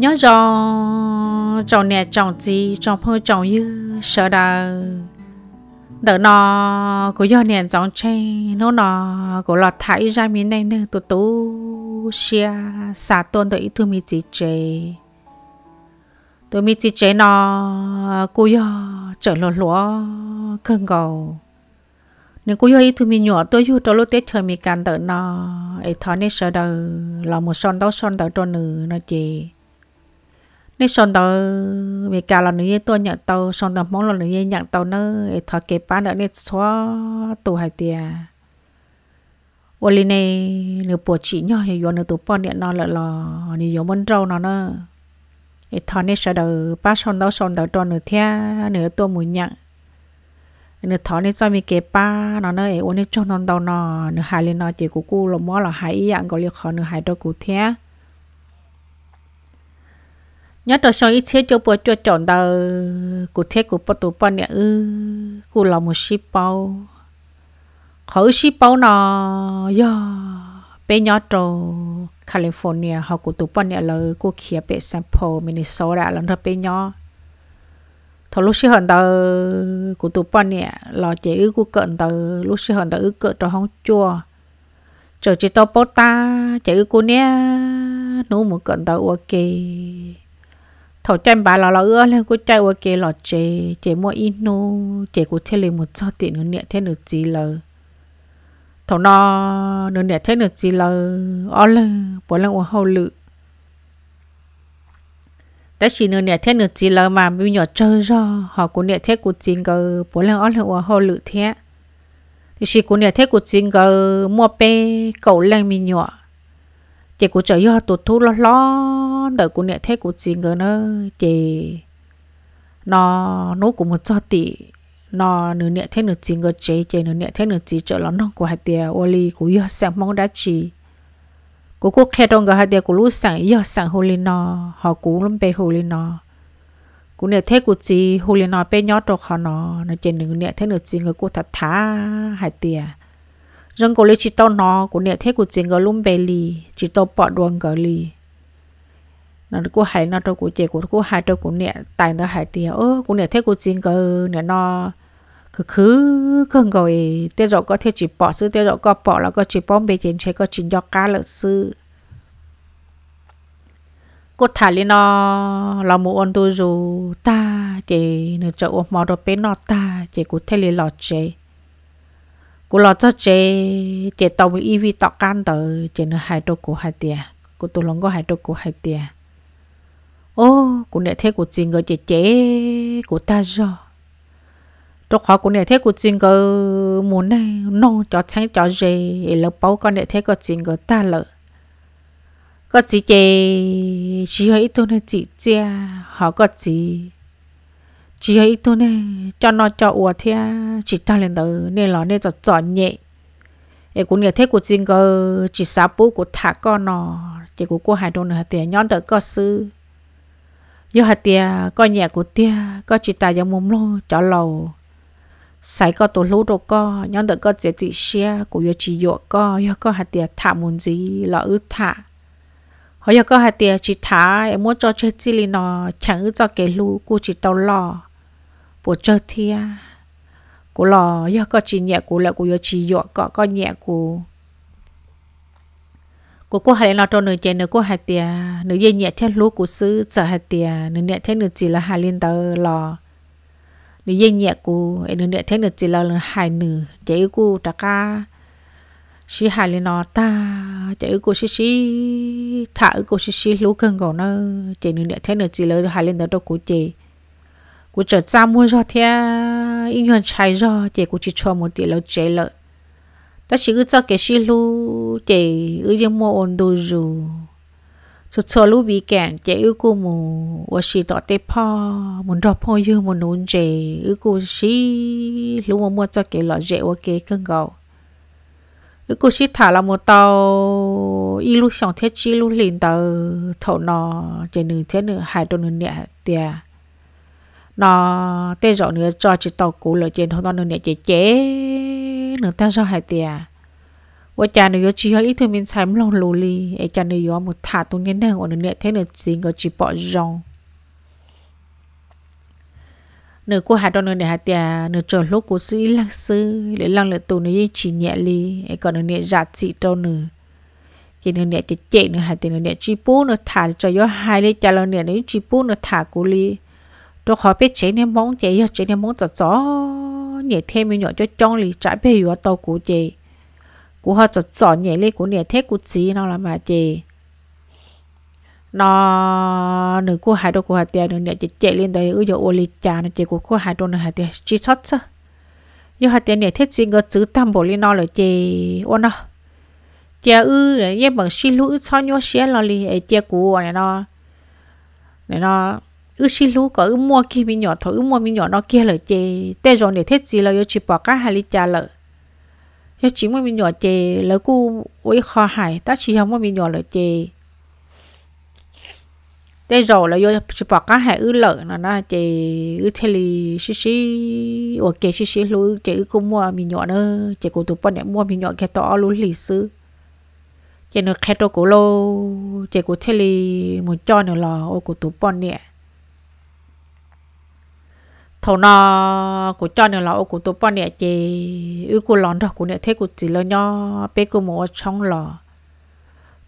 nhớ rõ chồng nè chồng gì chồng phơi chồng như sợ đời đỡ nó của do nè chồng che nó nó của lọt thải ra miếng này nè tụ tu xia xả tôn tới tụi mi chỉ chế tụi mi chỉ chế nó của do trở lọ lúa cơn gầu nếu cô yêu thì mình nhỏ tôi yêu cho lúc tết thời mình cần đợi nó ấy thọ nên sợ đời là một son đó son đợi cho nữ nó chị nên son tàu về cả là nữ tôi nhận tàu son tàu mong là nữ nhận tàu nữa thọ kế bán nữa nên xóa tù hai tiề. ô lì này nửa bộ chỉ nhỏ thì do nửa tụ bọn điện nó lại là nửa giống món rau nó nữa ít thọ nên sợ đầu ba son tàu son tàu cho nửa thia nửa tôi muốn nhận nửa thọ nên cho mình kế ba nó nữa ô nên cho non tàu nó nửa hai lên nó chỉ của cô là mó là hai dạng có là khó nửa hai đôi cụ thia nhớ đồ sau ít chế cho bữa cho chọn đời cụ thế cụ bắt tụ bao nè ư cụ làm một ship bao khẩu ship bao nọ yo bé nhớ đồ California họ cụ tụ bao nè rồi cụ kia bé sample Minnesota lần đó bé nhớ thọ lúc xưa hận tờ cụ tụ bao nè là chỉ ư cụ cận tờ lúc xưa hận tờ ư cận cho không chua chờ chỉ tao bó ta chỉ ư cụ nè nó muốn cận tờ ok thầu chân bà lò lò ưa lên cô chạy qua kia lò chè chè mua in nô chè của thế một cho tiền nữa nhẹ thế nữa gì lờ thầu no nữa nhẹ thế nữa gì lờ ó lờ bố lần uống hậu lự đã chỉ nữa nhẹ thế nữa gì lờ mà bây nhỏ chơi do họ cũng nhẹ thế của chính cơ bố lần ó lờ uống hậu lự thế thì chỉ cũng nhẹ thế của chính cơ mua pe cậu lần mình nhỏ chị cũng chờ do tụt thu lo lo đợi cũng nhẹ thế cũng chỉ ngờ nó chị nó nó cũng một cho tỷ nó nửa nhẹ thế nửa chỉ ngờ chị chị nửa nhẹ thế nửa chỉ chờ lo nó của hai tia oli của yo sáng mong đã chỉ cô cô khe đông gà hai tia của lúc sáng yo sáng hồ lên nó họ cũng lắm bay hồ lên nó cú nè thế của chị hồ liền nói bé nhót đồ khó nó nó trên nửa nè thế nửa chỉ người cú thật thà hai tia rằng cổ lý chỉ tao nó của nè thế của chuyện gỡ lùm bề lì chỉ tao bỏ đuông gỡ lì nó cô hãy nó đâu của chị của cô hãy đâu của nè tại nó hãy tiền ơ của nè thế của chuyện gỡ nè nó cứ cứ không gọi tê rồi có thể chỉ bỏ sư tê rồi có bỏ là có chỉ bỏ bề tiền chế có chỉ do cá lợi sư cô thả lên nó là một ôn tôi dù ta chỉ nửa chỗ mò đồ bé nó ta chỉ có thấy lì lọt chế cô lo cho chế chế tàu với y vi tọt can tờ chế nó hai đô cô hai tiền cô tôi lòng có hai đô cô hai tiền ô cô nè thế cô chỉ người chế chế cô ta rồi trong khó cô nè thế cô chỉ người muốn này non cho sáng cho dê lỡ bao con nè thế cô chỉ người ta lỡ có chỉ chế chỉ hơi tôi nè chỉ chia họ có chỉ chị ấy tôi nè cho nó cho ủa thế chỉ ta lên từ nên là nên cho chọn nhẹ em cũng nghe thế của riêng cơ chỉ sáu bố của thả con nó chỉ của cô hai đôi nữa tiền nhón tới có sư do hạt tia có nhẹ của tia có chỉ ta giống mồm lô cho lầu sai có tổ lũ đồ co nhón tới có dễ tị xe của yo chỉ yo co yo có hạt tia thả muốn gì là ư thả họ yo có hạt tia chỉ thả em muốn cho chơi gì nó chẳng ư cho cái lũ của chỉ tao lo bộ chơi thia của lò do có chỉ nhẹ của lại của do chỉ dọ có có nhẹ của, của cô hai lo trong nửa chén nửa cô hai tiề, nửa dây nhẹ theo lúa của sư chở hai tiề, nửa nhẹ theo nửa chỉ là hai liên tờ lò nửa dây nhẹ cú nửa nhẹ theo nửa chỉ là hai nửa chạy cú ta ca xí hai liên nó ta chạy cú xí xí thả cú xí xí lúa cần còn nó chạy nửa nhẹ theo nửa chỉ là hai liên tờ đâu của chạy cú trở ra mua rồi thì in hoàn chạy rồi để cú chỉ cho một tỷ lâu chế lợi ta chỉ cứ cho cái xí lu để ư đi mua ổn đồ rồi cho cho lu bị kẹn để ư cú mù và xí tỏ tế po muốn đọc po yêu muốn nôn chế ư cú xí lu mà mua cho cái lọ dễ và cái cân gạo ư cú xí thả là một tàu y lu xong thế chi lu liền tàu thầu nọ thì nửa thế nửa hai đôi nửa nhẹ tiệt nó tê rõ nữa cho chị tàu cũ lợi trên thôi nó nữa chị chế nữa ta do hai tiền và cha nữa chỉ hơi ít thôi mình xài lòng lù li ấy cha nữa một thả tung nhân đang còn nữa thế nữa gì có chỉ bỏ rong nửa cô hai đó nửa để hạt tià nửa trở lúc của sĩ lăng sư để lăng lệ tù nửa chỉ nhẹ li ấy còn nửa giả trị trâu nửa chỉ nửa nhẹ chỉ chế nửa hai tià nửa nhẹ chỉ bố nửa thả cho gió hai li cha nửa nhẹ nửa chỉ bố nửa thả cô li rồi họ biết chế nên mong chế chế nên mong cho cho nhẹ thêm mình nhỏ cho trong lì trái bây giờ tàu của chế của họ cho cho nhẹ lên của nhẹ thế của chị nó là mà chế nó nửa của hai đôi của hai tiền nửa nhẹ chế chế lên đây ư giờ ô lì trà nó chế của của hai đôi nửa hai tiền chỉ sót sao giờ hai tiền nhẹ thế gì ngờ chữ tam bộ lên nó là chế ô nó chế ư nhẹ bằng xí lũ cho nhau xé lo lì chế của này nó này nó ư xí lú có ư mua kia mi nhỏ thôi ư mua mi nhỏ nó kia lời chê tê rồi để thiết gì là yo chỉ bỏ cá hai ly trà lợ yo chỉ mua mi nhỏ chê lỡ cu với kho hải ta chỉ không mua mi nhỏ lời chê tê rồi là yo chỉ bỏ cá hai ư lợ nó nó chê ư thế li xí xí ok xí xí lú chê ư cũng mua mi nhỏ nữa chê cô tụi bọn này mua mi nhỏ kia to lú lì sư chê nó khai tô cổ lô chê cô thế li một cho nữa là ô của tụi bọn này thầu nó của cho nên là của tôi bọn nè chị ư của lon đó của nè thế của chị là nho bé của mua trong lọ,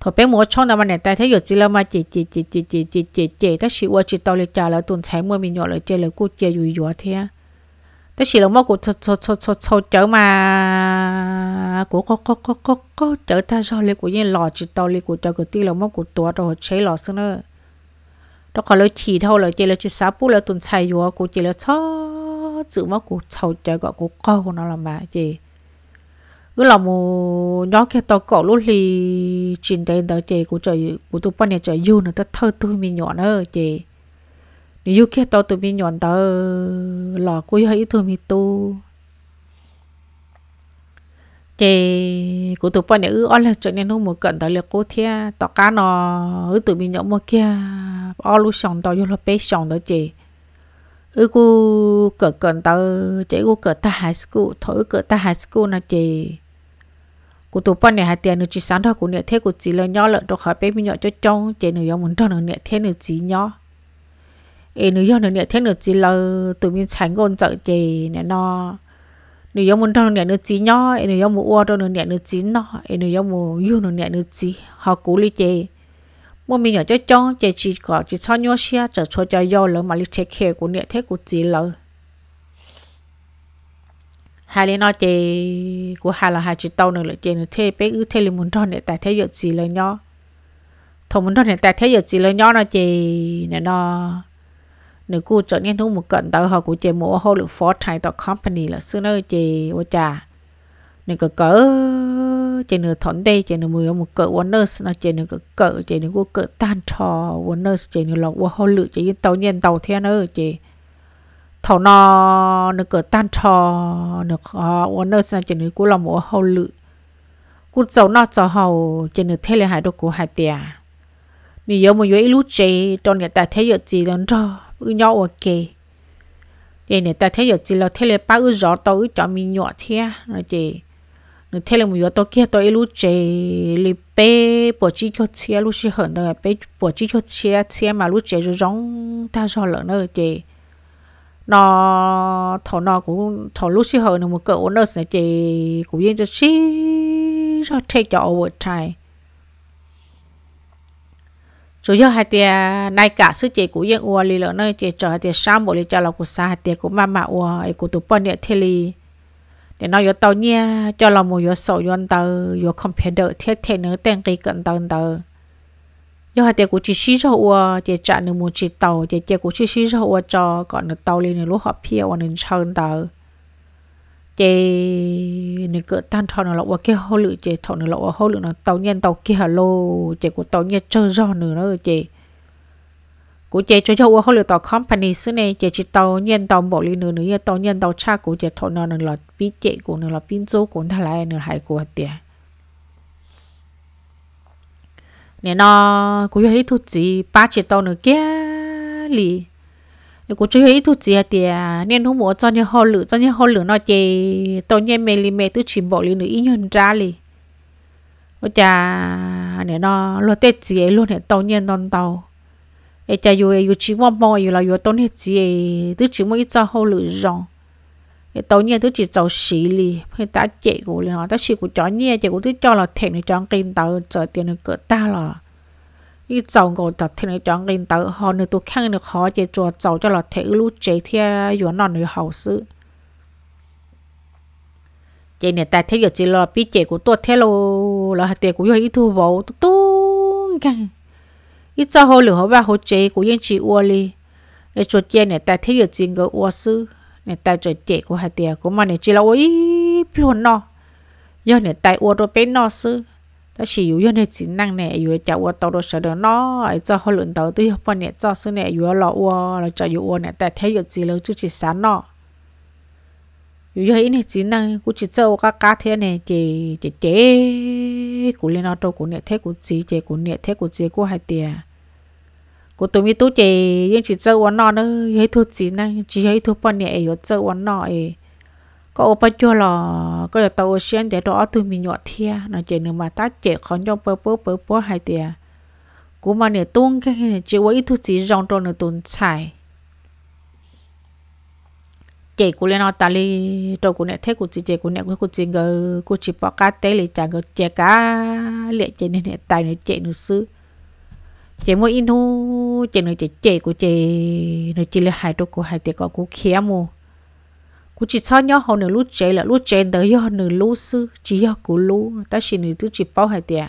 thôi bé mua trong đó mà nè tại thế giờ chị là mà chị chị chị chị chị chị chị chị ta chỉ qua chị tao lấy trả là tuần sáng mua mình nhỏ lại chơi là cô chơi vui vui thế ta chỉ là mua của cho cho cho cho cho chở mà của có có có có có chở ta do lấy của những lò chị tao lấy của cho cái tí là mua của tua rồi chơi, lò xưa nữa đó còn lấy chỉ thôi là chỉ là chỉ sáu bút là tuần chạy vô cô chỉ là cho chữ mà cô sầu chơi gọi cô câu nó là mà chị cứ là một nhóc kia tao cọ lúc thì chuyện đây đó chị cô chơi cô tụi bọn này chơi du nữa tao thơ tôi mình nhỏ nữa chị nếu kia tao tôi mình nhỏ tao lò cô ấy tôi mình tu thì cụ tụ bọn nữ ở là chuyện nên nó một cận tới là cô thia tỏ cá nó ư tụi mình nhậu một kia ở lúc xong tao vô là bé xong đó chị ư cô cỡ cận tới, chị cô cỡ ta high school thôi, cỡ ta high school là chị cụ tụ bọn này hai tiền nữa chỉ sáng thôi cụ nữa thế cụ chỉ là nhỏ lợn đồ khỏi bé mình nhậu cho trông chị nữa muốn cho nữa thế nữa chỉ nhỏ ê nữa nữa thế nữa chỉ là tụi mình tránh ngôn chợ chị nè nó nếu giống muốn trong nền nước chín nhỏ nếu giống muốn uo trong nền nước chín nó nếu giống muốn yêu nền nước chín họ cú lý chế mua mình nhỏ cho chong chế chỉ có chỉ sao nhau xia trở cho cho yêu lớn mà lý chế khe của nền thế của chỉ lỡ hai lý nói chế của hai là hai chỉ tàu nữa là chế nữa thế bé ư thế là muốn trong nền tại thế giờ chỉ lỡ nhỏ thằng muốn trong nền tại thế giờ chỉ lỡ nhỏ nó chế nè nó nếu cô chọn nhân thông một cận tàu họ của chị mua hồ lực phó trái tàu company là xưa nơi chế ô trà nếu có cỡ chế nửa thọn tê chế nửa mười một cỡ one nurse nó chế nửa cỡ cỡ chế nửa cô cỡ tan trò nurse chế nửa lọc hồ lực chị yên tàu nhân tàu theo nữa chế thảo nó nửa cỡ tan trò nửa one nurse nó chế nửa cô lòng mua hồ lực cô giàu nó cho hầu chế nửa thế là hải đồ của hải tià nếu mà yêu ít lúc chế trong nhà ta thấy giờ chế lần rồi nhỏ ở kề để nè ta thấy giờ chỉ là thấy là ba ư rõ tao ư cho mình nhỏ thế à, nói chị nè thấy là mình tao kia tao lưu chế, li bé bỏ chỉ cho xe lúc chị hận đời bé bỏ chỉ cho xe xe mà lưu chế rồi rong ta rõ lợn nữa chị nó thọ nó cũng thọ lưu chị hận một cỡ ổn nữa chị cũng yên cho chị rồi thấy cho ở trai chủ yếu hai tia nay cả sư chị của dân ua lì lợn nơi chị chờ hai tia sáng bộ lì cho là của xa hai tia của mama ua ấy của tụi bọn địa thế lì để nói yếu tàu nha cho là một yếu sổ yếu tàu yếu không phải đợi thiết thể nữa tên kỳ cận tàu tàu yếu hai tia của chị xí rồi ua chị trả nửa một chị tàu chị chị của chị xí rồi ua cho còn nửa tàu lì nửa lúc họ phe ua nửa chơi tàu chị nè cỡ tan thọ nó lọ cái hô lự chị thọ nó lọ hô lự nó tàu nhân tàu kia lô chị của tàu nhân chơi do nữa đó chị của chị cho cho hô lự tàu company xứ này chị chỉ tàu nhân tàu bộ lý nữa nữa tàu nhân tàu cha của chị thọ nó nó là bí chị của nó là pin số của thằng lại nữa hay của tiền nè nó của hết thu gì ba chị tàu nữa kia lì cô chú ý thu chị thì nên hôm muốn cho nhau hôn lửa cho nhau hôn lửa nó chị tôi nhé mẹ li mẹ tôi chìm bộ li nữa ít nhân ra li ở cha nè nó lo tết chị luôn nè tôi nhé non tàu ở cha yêu yêu chỉ mong mong yêu là yêu tôi nhé chị tôi chỉ muốn ít cho hôn lửa rồi cái tôi nhé tôi chỉ giàu xí li phải ta chị của nó ta chỉ của chó nhé chị của tôi cho là thèm để cho kinh tàu chờ tiền được cỡ ta là 一早我就听你讲领导，后你都看你好姐做早就了，睇一路这天原来你好事。chị này tại thế giờ chị lo biết chị của tôi thế lo là hạt tiền của yêu thu vô tung cái ít sao hồi lửa ba hồi chị của yên chị uo li để chuột chị này tại thế giờ chị ngờ uo sư này tại chuột chị của hạt tiền của mà này chị là ôi luôn no giờ này tại uo bên no sư ta chỉ yếu nhân hệ chỉ năng nè yếu chả ua tàu đồ sở đồ nó ấy cho họ luyện tàu tới bọn nè cho sư nè yếu lọ ua là cho yếu ua nè tại thế yếu lâu chứ chỉ sáng nọ yếu hệ nè chỉ năng cũng chỉ cho các cá thế nè chỉ chỉ chế cũng lên nó đâu cũng nè thế cũng chỉ chế cũng thế cũng chỉ cũng hai tiền của tôi mi tú chế nhưng chỉ cho ua nọ nữa yếu hệ chỉ năng chỉ yếu thu bọn nè yếu cho ua nọ ấy có ô bao chua lò có là tàu xuyên để đó từ mình nhọt thia nó chỉ nữa mà ta chỉ khó nhau bơ bơ bơ bơ hai tia cú mà nè tung cái này chỉ với ít thứ gì rong tròn nửa tuần xài chỉ cú lên nó ta li trâu cú nè thế cú chỉ chỉ cú nè cú cú chỉ ngờ cú chỉ bỏ cá té lì chả ngờ chè cá lệ chỉ nè nè tài nè chỉ nè sư chỉ mỗi in thu chỉ nè chỉ chỉ cú chỉ nè chỉ là hai trâu cú hai tia có cú khía mua cú chỉ cho nhau hồ nửa lú chế là lú chế tới nhau nửa lú sư chỉ nhau cú lú ta chỉ nửa thứ chỉ bao hai tiền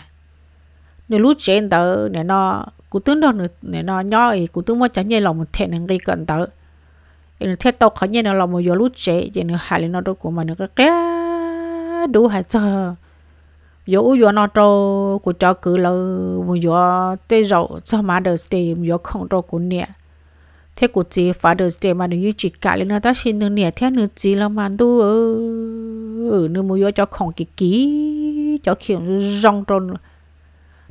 nửa lú chế tới nè nó cú tướng đó nửa nè nó nhau ấy cú tướng mà chẳng nhẹ lòng một thẹn hàng cái cận tới nửa thẹn tàu khó nhẹ lòng một giờ lú chế vậy nửa hại lên nó đâu của mà nửa cái cái đủ hai giờ giờ u giờ nó trâu của cho cứ lâu, một giờ tới giờ, cho mà được tìm giờ không trâu của nè thế cô chị Father's Day mà nó nếu chị cả lên nó ta xin được nè thế nữa chị là mà tu ở ờ, ở ờ, nữa mua cho khổng kỳ ký cho kiểu rong tròn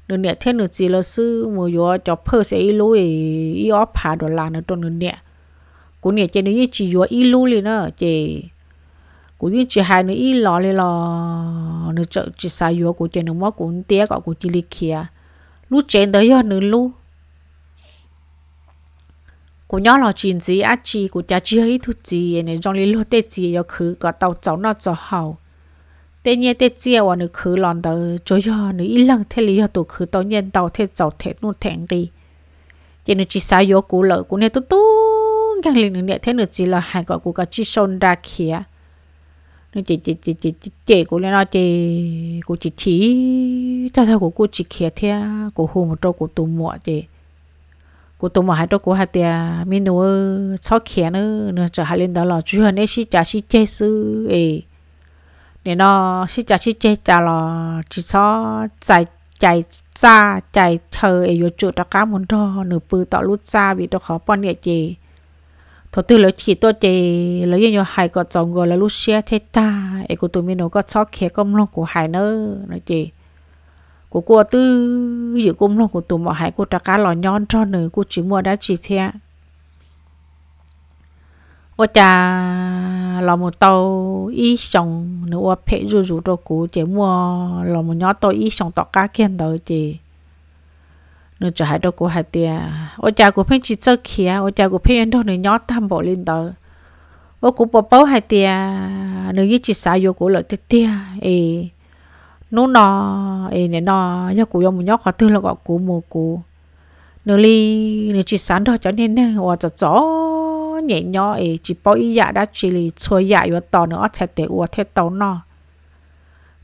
nữa nè thế nữa chị là sư mua cho phơ sẽ ít lối y óp phá đồ là nữa tròn nữa nè cô nè chị nếu chị vô ít lối lên nữa chị cô những chị hai nữa y lò lên lò nữa chợ chị sai vô cô chị nó mất cô tiếc gọi cô chị lịch kia lúc trên tới giờ nữa lúc của nhỏ lo chuyện gì á chị của cha chị ấy thu chị nên trong lý lúa tê chị yo khứ có tàu cháu nó cho hậu tê nhé tê chị ở nữ khứ lòn tàu cho yo nữ ít lần thế lý yo tụ khứ tàu nhân tàu thế cháu thế nu thẹn đi chị nữ chị sao yo cú lợi cú nè tu tu ngang liền nữ nè thế nữ chị là hai gọi của cả chị son ra kia nữ chị chị chị chị chị chị của nó chị cú chị chị ta theo của cô chị kia thế cú hồ một trâu của tụ muội chị cô tôi mà hai đó cô hai tia mình nó sáu kia nữa nó trở hai linh đó là chú hơn ấy chỉ trả chỉ chơi sư ấy nên nó chỉ trả chỉ chơi trả là chỉ số chạy chạy cha, chạy thờ ấy vô chỗ đó cá muốn đó nửa bự tọt lút cha, vì đó khó bận nhẹ gì thọ tư lấy chỉ tôi chị lấy nhiều hai có chồng gọi là lúc xe thế ta ấy cô tôi mình nó có sáu kia công long của hai nữa nói gì của cô tư dự cung lòng của tụi mọ hải cô trả cá lò nhon cho nữ cô chỉ mua đã chỉ thea ô cha lò một tàu y sòng nữ ô phê rủ rủ cho cô chỉ mua lò một nhó tàu y sòng tọt cá kiên tàu chỉ nữ cho hải đâu cô hải tia ô cha của phê chỉ chơi khía ô cha của phê ăn đâu nữ nhó tam bộ lên tàu ô cô bỏ bao hải tia nữ như chỉ xài vô cô lợi tia tia nó nọ ê nè nọ nhớ cú yom nhóc khó tư là gọi cú mù cú nửa li nửa chỉ sáng thôi cho nên nè hoặc cho chó nhẹ nhó ê chỉ bỏ ý dạ đã chỉ li chơi dạ yếu tò nữa chạy để uo thế tàu nọ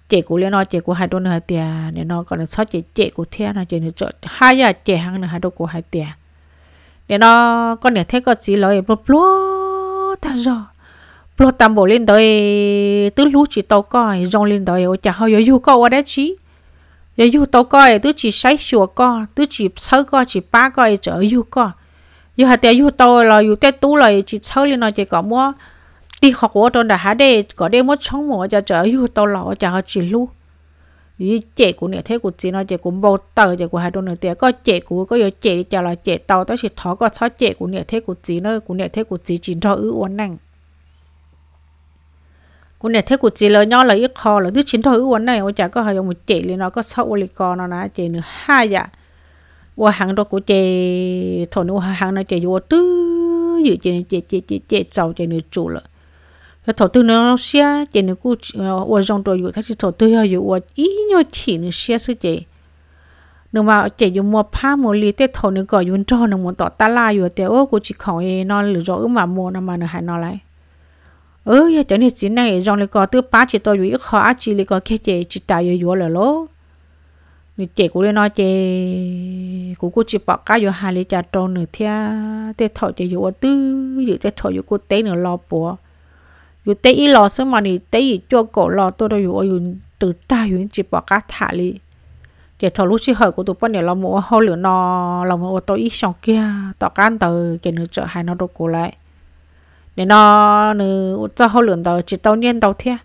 chạy của lên nó chạy của hai đôi nửa tiền nè nó còn sáu chạy chạy của thiên là chạy nửa chỗ hai dạ chạy hàng nửa hai đôi của hai tiền nè nó còn nửa thế có chỉ lời bố bố ta rồi lo tạm bộ lên tới tứ lú chỉ tàu coi rong lên tới ô chả hơi yêu câu ở đấy chứ giờ yêu tàu coi tứ chỉ say sủa coi tứ chỉ sớ coi chỉ ba coi chở yêu coi giờ hạt tiền yêu tàu là yêu tết tú là chỉ sớ lên nói chỉ có mua đi học ở tôi đã há đề có đề mua chống mua cho chở yêu tàu là chả họ chỉ lú ý chế của nè thế của chị nói chế của bầu tờ chế của hai đôi nửa tiền có chế của có giờ chế cho là chế tàu tới chỉ thó có sáu chế của nè thế của chị nó của nè thế của chị chỉ cho ư uốn nặng cô này thế của chị là nhỏ là ít kho là đứa chín thôi uốn này ôi chả có hơi một chị liền nó có sâu lì con nó nè chị nữa hai dạ qua hàng đó của chị thôi nữa hàng này chị vô tứ dự chị chị chị chị chị giàu chị nữa chủ là cái thổ tư nó xia chị nữa cô qua dòng đồ dự thấy chị thổ tư hơi dự qua ý nhau chỉ nữa xia sư chị nếu mà chị dùng mua pha mua lì tết thổ nữa gọi dùng cho nó muốn tỏ ta la vừa tiêu cô chỉ khỏi nó lựa rõ mà mua nó mà nó hay nó lại ơ ừ, giờ cho nên chỉ này rong lấy có từ ba chỉ tôi yếu khó chỉ lấy có khe chế chỉ tại yếu yếu là lố nị chế cũng lên nói chế cũng cũng chỉ bỏ cá yếu hai lấy chả trâu nửa thia để thọ chế yếu tư yếu để thọ yếu cô tế nửa lò bùa yếu tế ít lò sớm mà nị tế ít cho cổ lò tôi đâu ở dùng từ ta yếu chỉ bỏ cá thả lì, để thọ lúc chỉ hỏi của tụi bọn này lo mua hô lửa nó lo mua ô tô ít xong kia tỏ gan tờ chế nửa chợ hai nó đâu cổ lại nên nó nữ cho họ lượng đầu chỉ tao nhiên đầu thế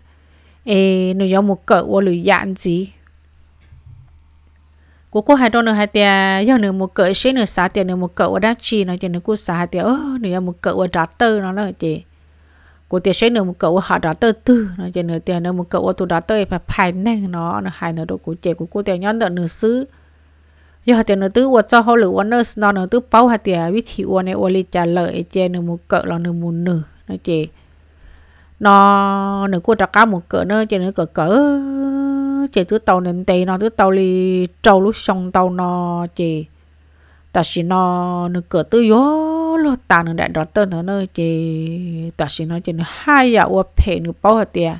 ê nữ có một cỡ của lưỡi dạng gì của cô hai đôi nữ hai tia do nữ một cỡ xí nữ xả tiền nữ một cỡ của đá chi nó chỉ nữ cô xả hai tia ơ nữ có một cỡ của trả tơ nó là gì của tiền xí nữ một cỡ của họ trả tơ tư nó chỉ nữ tiền nữ một cỡ của tụ trả tơ phải phải năng nó nó hai nữ đồ của chị của cô tiền nhón đợt nữ xứ giờ tiền nữa tứ vật cho họ lửa nó nó nữa tứ bao hạt tiền biết chịu này ô li trả lời chê nữa một cỡ là nữa một nửa nó chê nó nữa cô trả cá một cỡ nữa chê nữa cỡ cỡ chê tứ tàu nên tê nó tứ tàu li trâu lúc xong tàu nó chê ta chỉ nó nữa cỡ tứ gió lo ta nữa đại đó tên nữa nữa ta chỉ nó chê nữa hai giờ ô phe nữa bao hạt tiền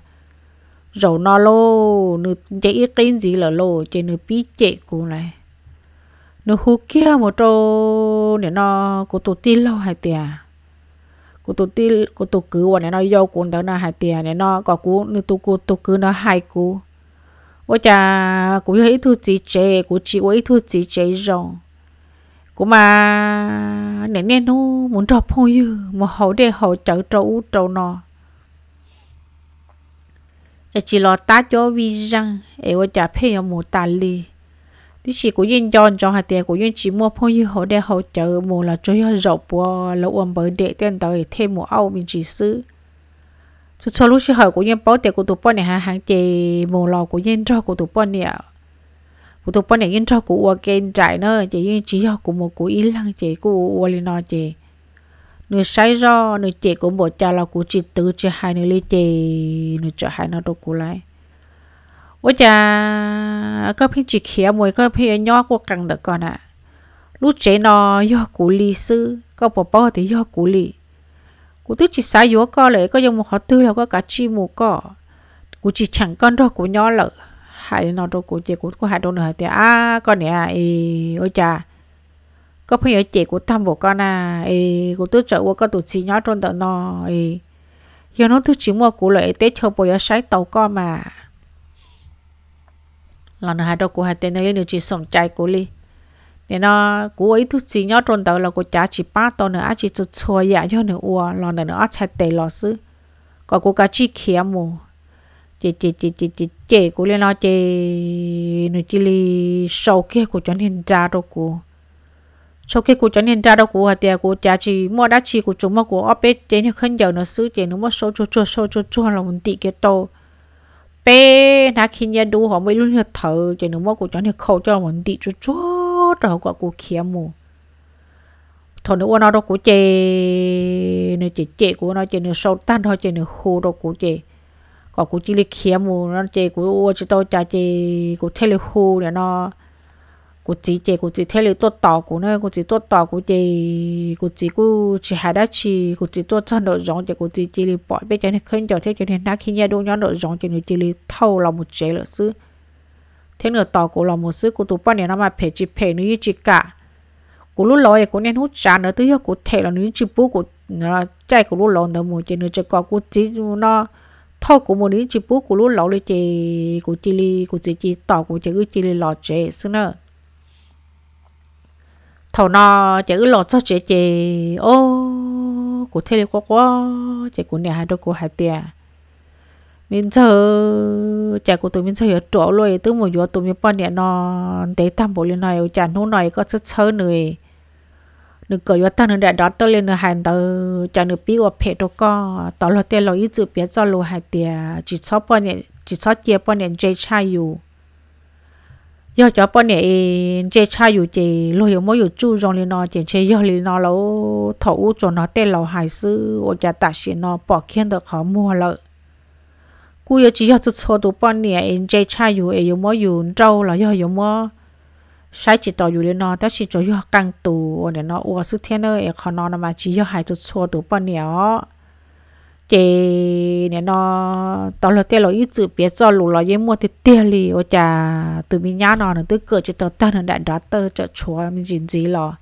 rồi nó lô nữa chê ít gì là lô chê nữa biết chê cũng này nó hú kia một trâu để nó cô tụt tin lâu hai tiền cô tụt tin cô tụt cứ và nó vô cuốn đó là hai tiền để nó có cú nữ tụ cô tụt cứ nó hai cú bố cha cũng thấy thu chỉ chế cũng chỉ ôi thu chỉ chế rồi cũng mà nè nè nó muốn drop không như mà hậu để hậu chở trâu trâu nó chỉ lo ta cho vi răng, ấy bố cha phải một ta li thì chỉ của yên chọn chọn hạt tiền của yên chỉ mua phong yêu họ để hậu chợ mua là cho yêu rộng bùa là uống bởi để tiền tới thêm mua âu mình chỉ xứ cho cho lúc hậu của yên bảo tiền của tụi bọn này hàng hàng chị mua lò của yên cho của tụi bọn này của tụi bọn này yên cho của uống kênh trải nữa chị yên chỉ học của một của yên lăng chị của uống lên nó chị nửa sai do nửa chị của bộ cha là của chị tứ chị hai nửa ly chị nửa chợ hai nó đâu của lại 我家个平时起每个平鸟过干的个呢，路这呢要鼓励是，个宝宝的要鼓励。我都只啥药个嘞，个有么好对了，个个积木个，我只抢干着个鸟了，还那着个结果个还着呢的啊，个呢诶，我家。có phải à, ở chị của tam bộ con à ấy của tôi chợ của con tụi chị nhỏ trong tận nó ấy giờ nó tôi chỉ mua của lợi tế cho bộ ở sái tàu con mà là nó hai đó của hai tên này nó chỉ sống chạy của li nên nó của ấy thứ gì nhớ trôn tàu là của cha chỉ ba tàu nữa chỉ cho cho dạ cho nữa ua là nó nữa chạy tệ lo sư có của cả chỉ kia mù chị chị chị chị chị chị của lên nó chị nó chỉ li sau kia của cho nên ra đâu của sau khi cô cho nên ra đâu cô, hạt tiền cô cha chỉ mua đã chỉ của chúng mà của ốp bếp chế như khăn giờ nó xứ chế nó mua số chua chua số chua chua là muốn tị cái tàu bé na kinh nhà đủ họ mới luôn nhớ thở cho nó mất của cho nó khâu cho mình đi cho cho, rồi quả của kia mù thôi nữa nó đâu của chê nó chê chê của nó chê nó sâu tan thôi chê nó khô đâu của chê quả của chỉ lấy kia mù nó chê của ô chỉ tôi chả chê của thề lấy khô để nó กูจีเจกูจีเทเลตัวต่อกูเนกูจีตัวต่อกูเจกูจีกูจีหาได้ชีกูจีตัวจันโดร้องเจกูจีจีรีปล่อยไปเจนี่ขึ้นจอเทเจนี่นักขี้ยาดูย้อนโดร้องเจนี่จีรีเท่าเราหมดเจเลยซื้อเทเนอต่อกูเราหมดซื้อกูตัวป้อนเนี่ยน้ำมาเพจีเพนี่จีกะกูรู้ลอยกูเนี่ยหุ่นจานเนอตื้อกูเทเรานี่จีปูกูเนาะใจกูรู้ลอยเนอหมดเจนี่จะกอกูจีเนาะท่อกูหมดนี้จีปูกูรู้ลอยเลยเจกูจีรีกูจีจีต่อกูจะกูจีรีหล่อเจซึ่งเนอ thầu nó chữ lọt cho chạy chạy ô của thế có quá chạy của nhà hai đôi của hai tia mình chờ chạy của tụi mình giờ chỗ rồi từ muốn vô tụi mình bao nhiêu nó để tam bộ lên này chả hôm nay có chút sớ người nửa cởi vô thân nửa đại đó tôi lên nửa hàng tờ chả nửa bí qua phe đâu có tao lo tiền lo ít chữ biết cho lo hai tia chỉ sáu bao nhiêu chỉ sáu chia bao nhiêu chơi chai อยู่ giờ cho bọn này chơi cha dù chế lo hiểu mỗi dù chú rong lên nó chơi chế giờ lên nó lâu thấu cho nó tên lâu hải sư ở nhà ta xin nó bỏ khiến được khó mua lợi cú giờ chỉ giờ chút số tụ bọn này chơi cha dù ấy dù mỗi hiểu trâu là giờ hiểu mỗi sai chỉ tao dù liền nó ta chỉ cho giờ căng tù ở để nó uống sức thiên ơi khó nó mà chỉ giờ hải chút số tụ bọn này chị nè nó tao là tiền lo ít chữ biết cho lù lo dễ mua thì tiền lì ô chà từ mi nhá nó nó tới cửa cho tao tao nó đã đó, tơ cho chúa mình gì gì lo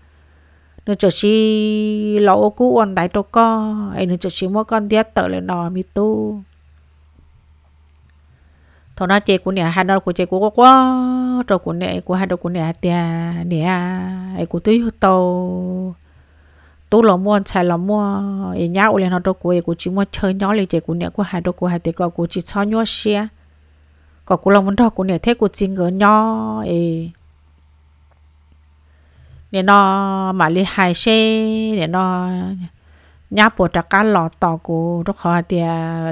nó cho chi, lo cũ cú đại đâu co ấy nó cho chi mua con tiếc tao là nó mi tu Thôi nó chị của nè hai nó của chị của quá rồi của nè của hai đầu của nè tiền nè à, ấy của tôi tao tu lo mua xài lo mua nhà nhau lên họ đâu có, e chỉ mua chơi nhỏ lên thì cô nè cô hai đâu có hai thì cô cô chỉ cho nhau xe có của lo muốn đâu cô nè thế cô chỉ ngỡ nhỏ e nè nó mà lên hai xe nè nó nhà bộ trả cá lọ tàu của, lúc họ thì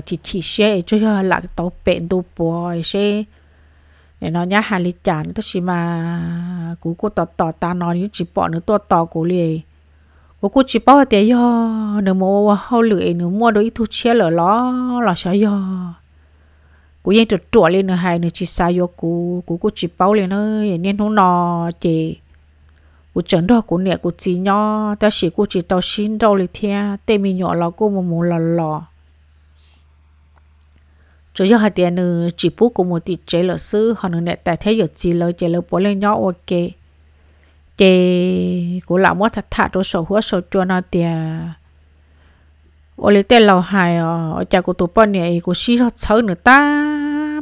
thì chỉ xe cho cho là tàu bẹn tu bộ xe nè nó nhà hàng lịch nó chỉ mà cú cô tọt tọt ta nói như chỉ bỏ nữa tọt tọt của liền bố cô chỉ bảo tiền yo nếu mua hao lưỡi nếu mua đồ ít thu chia lỡ lo là sao yo cô yên trượt trộn lên nữa hay chỉ sao yo cô cô cô chỉ bảo lên nữa nên không nọ chị cô đó cô nè cô chỉ nhỏ ta chỉ cô chỉ tao xin đâu lên thia tê mi nhỏ là cô mà cho yo hai tiền nữa chỉ bố cô một tí chế lỡ họ nè tại thế giờ chỉ lỡ chế lỡ bỏ lên nhỏ ok tê của lão mất thật thà đồ sổ hứa sổ cho nó tìa ô lý tê lão hài ờ, ở chả của tụ bọn này của xí sớ nữa ta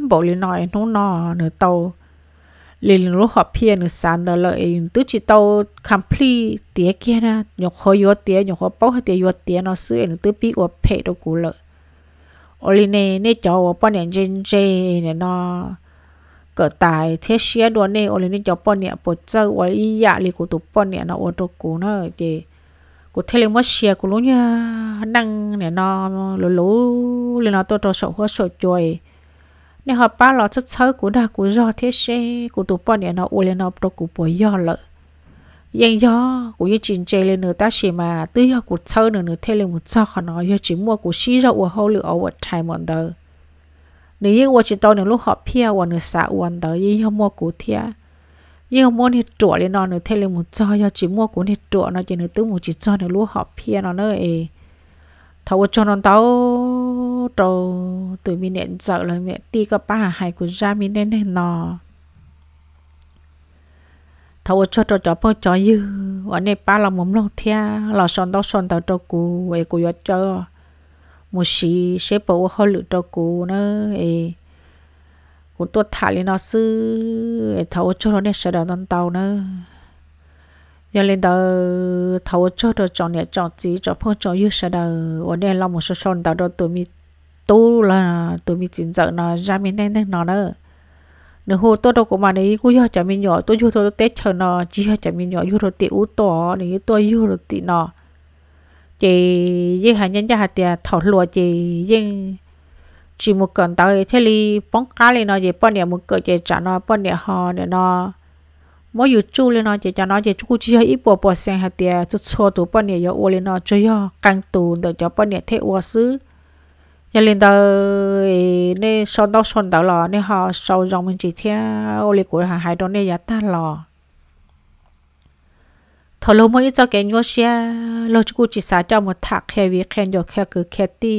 bộ lý nồi nó nọ nữa tàu lý lúc họ phía nữa sàn đó lợi tứ chỉ tàu complete tía kia na nhọc khó yếu tía nhọc khó bao hơi tía yếu tía nó sư nữa tứ bí của phê đồ của lợi ô này nè nè của bọn này trên trên nó cỡ tài thế xía đồ này ở lên cho bọn nè bộ chơi ở ý dạ li của tụi bọn nè nó ô tô cũ nó gì của thế lên mất xía của lúc nha năng nè nó lú lú lên nó tôi tôi sổ hoa sổ chuối nè họ ba lọ chất chơi của đa của do thế xế của tụi bọn nè nó ở lên nó đâu cũ bộ do lợ, yên do của yên chín chơi lên nữa ta chỉ mà tư do của chơi nữa nữa thế lên một sao họ nói do chỉ mua của xí rau ở hậu lửa ở trái mòn đời nếu nếu như lúc mua mua 你一我知道你路好偏，我你啥问的，一要摸古天，一要摸你着哩呢，你睇你木着要只摸古你着呢，就你都木只着你路好偏了呢诶。他我 cho nó mua nó nó nó chỉ nếu lúc cho tao đầu từ mình nhận giờ là mẹ ti có ba hai của ra mình nên nên nó thầu ô cho cho cho bao cho dư và đây ba là mồm lòng thea là son đó son tao cho cú về cú cho một xí sẽ bảo họ lựa cho cô nữa ấy cũng tôi thả lên nó sư thấu cho nó để sợ đào tận tàu nữa giờ lên tàu thấu cho nó chọn nhà chọn gì chọn phong chọn yêu sợ đào ở đây là một số số đào đó tụi mi tu là tụi mi chính sợ nó ra mình nên nên nó nữa nếu hồ tôi đâu có mà đấy cũng yêu cho mình nhỏ tôi yêu tôi tết chờ nó chỉ cho mình nhỏ yêu rồi tiệu to này tôi yêu rồi tị nó chị với hà nhân cho hạt tiệt thọ lúa chị nhưng chỉ một cần tới thế li bóng cá lên nó chị bọn nè một cỡ chị trả nó bọn nè họ để nó mỗi giờ chú lên nó chị cho nó chị chú chỉ hơi ít bỏ bỏ sen hạt tiệt chút xô tụ bọn nè giờ ô lên nó chơi yo căng tù để cho bọn nè thế ô xứ giờ lên tới nên sơn đó sơn đó là nên họ sau dòng mình chỉ theo ô lên của hà hải đó nên giá ta lò ทอลมอีจะแกงโยเชียโลจกูจิสาจอมทักแควีแคนโยแคกือแคตี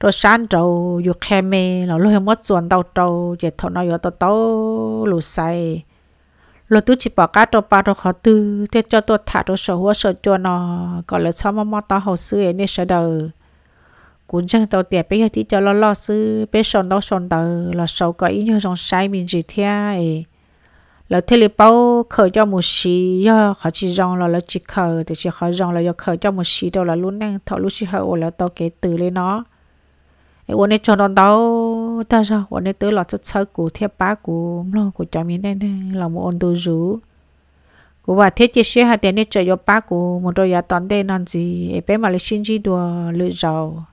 ตัวชันเจ้าอยู่แคเมเราเลยมดส่วนเต่าเตาเจ็ดทนอยตัวโตลูไซรถตู้จิปอกาตัวปาตัวขอตื้อเจจอตัวถาตัวเสหัวเสจวนอก็เลยชอบมามอตาหขาซื้อเนี่ยเสดอกุญ่างตัวเตี้ยไปหที่จะลอล่อซื้อไปชนเตาชนเตาเราสาก็อีนยองใช้มินจีเทียเอ là thế là bao khởi cho một xí yo họ chỉ rong là là chỉ khởi thì chỉ họ rong là yo khởi cho một xí đâu là luôn năng thọ lúc chỉ họ là tao kể từ lên nó ấy ôn cho nó tao ta sao ôn ấy tới là chất sơ của theo bá của lo của cho mình này là một ôn tôi rú của bà thế chỉ xe hạt tiền để chơi yo bá của một đôi giá tòn đây non gì ấy bé mà lấy xin gì đùa lựa giàu